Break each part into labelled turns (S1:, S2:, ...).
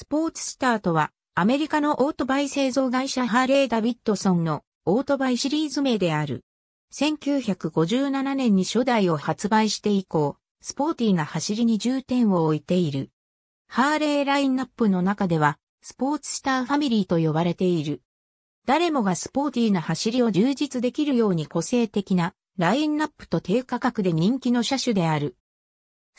S1: スポーツスターとは、アメリカのオートバイ製造会社ハーレー・ダビッドソンのオートバイシリーズ名である。1957年に初代を発売して以降、スポーティーな走りに重点を置いている。ハーレーラインナップの中では、スポーツスターファミリーと呼ばれている。誰もがスポーティーな走りを充実できるように個性的なラインナップと低価格で人気の車種である。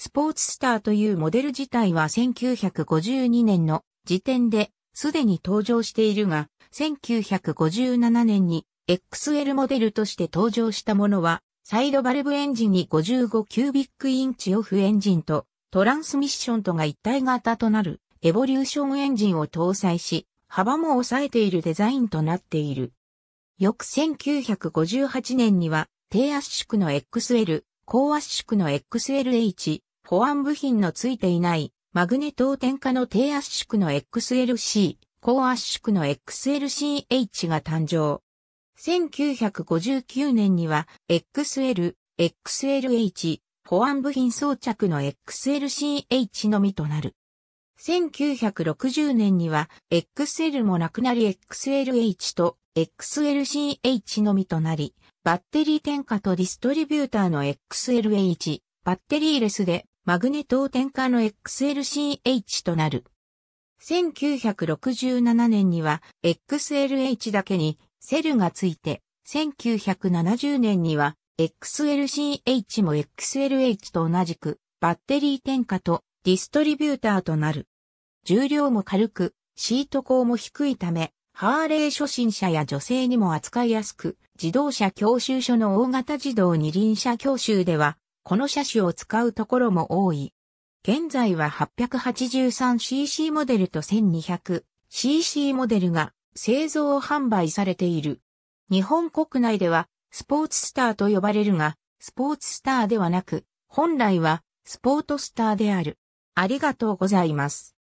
S1: スポーツスターというモデル自体は1952年の時点ですでに登場しているが、1957年に XL モデルとして登場したものは、サイドバルブエンジンに55キュービックインチオフエンジンとトランスミッションとが一体型となるエボリューションエンジンを搭載し、幅も抑えているデザインとなっている。翌1958年には低圧縮の XL、高圧縮の XLH、保安部品の付いていないマグネト点火の低圧縮の XLC、高圧縮の XLCH が誕生。1959年には XL、XLH、保安部品装着の XLCH のみとなる。1960年には XL もなくなり XLH と XLCH のみとなり、バッテリー点火とディストリビューターの XLH、バッテリーレスでマグネトー点火の XLCH となる。1967年には XLH だけにセルがついて、1970年には XLCH も XLH と同じくバッテリー点火とディストリビューターとなる。重量も軽く、シート高も低いため、ハーレー初心者や女性にも扱いやすく、自動車教習所の大型自動二輪車教習では、この車種を使うところも多い。現在は 883cc モデルと 1200cc モデルが製造販売されている。日本国内ではスポーツスターと呼ばれるが、スポーツスターではなく、本来はスポートスターである。ありがとうございます。